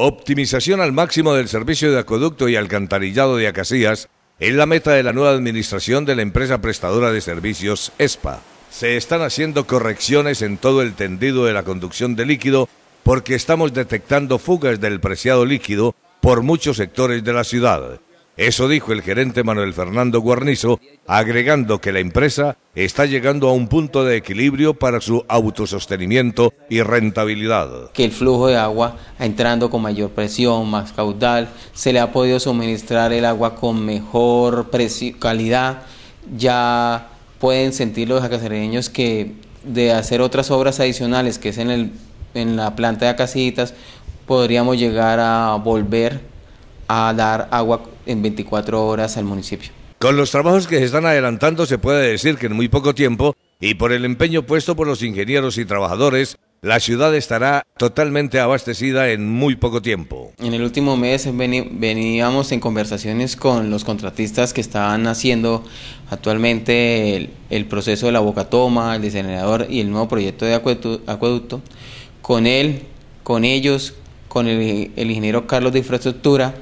Optimización al máximo del servicio de acueducto y alcantarillado de Acasías es la meta de la nueva administración de la empresa prestadora de servicios ESPA. Se están haciendo correcciones en todo el tendido de la conducción de líquido porque estamos detectando fugas del preciado líquido por muchos sectores de la ciudad. Eso dijo el gerente Manuel Fernando Guarnizo, agregando que la empresa está llegando a un punto de equilibrio para su autosostenimiento y rentabilidad. Que el flujo de agua entrando con mayor presión, más caudal, se le ha podido suministrar el agua con mejor calidad, ya pueden sentir los acacereños que de hacer otras obras adicionales, que es en, el, en la planta de acasitas, podríamos llegar a volver a dar agua en 24 horas al municipio. Con los trabajos que se están adelantando se puede decir que en muy poco tiempo y por el empeño puesto por los ingenieros y trabajadores, la ciudad estará totalmente abastecida en muy poco tiempo. En el último mes veníamos en conversaciones con los contratistas que estaban haciendo actualmente el, proceso de la boca bocatoma, el diseñador y el nuevo proyecto de acueducto. Con él, con ellos, con el ingeniero Carlos de Infraestructura,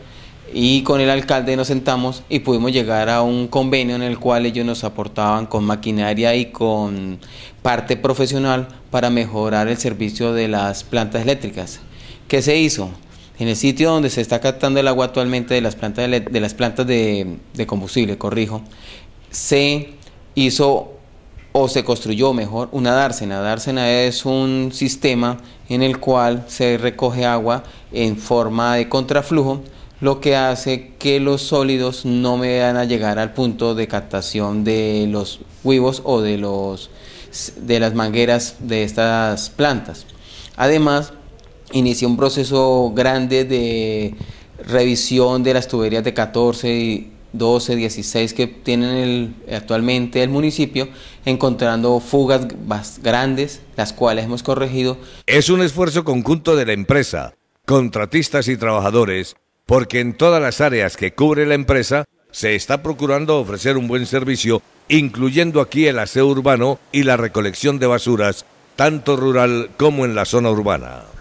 y con el alcalde nos sentamos y pudimos llegar a un convenio en el cual ellos nos aportaban con maquinaria y con parte profesional para mejorar el servicio de las plantas eléctricas. ¿Qué se hizo? En el sitio donde se está captando el agua actualmente de las plantas de, las plantas de, combustible, corrijo, se hizo o se construyó mejor una dársena. Dársena es un sistema en el cual se recoge agua en forma de contraflujo lo que hace que los sólidos no me van a llegar al punto de captación de los huevos o de, los, de las mangueras de estas plantas. Además, inicié un proceso grande de revisión de las tuberías de 14, 12, 16 que tienen actualmente el municipio, encontrando fugas más grandes, las cuales hemos corregido. Es un esfuerzo conjunto de la empresa, contratistas y trabajadores porque en todas las áreas que cubre la empresa se está procurando ofrecer un buen servicio, incluyendo aquí el aseo urbano y la recolección de basuras, tanto rural como en la zona urbana.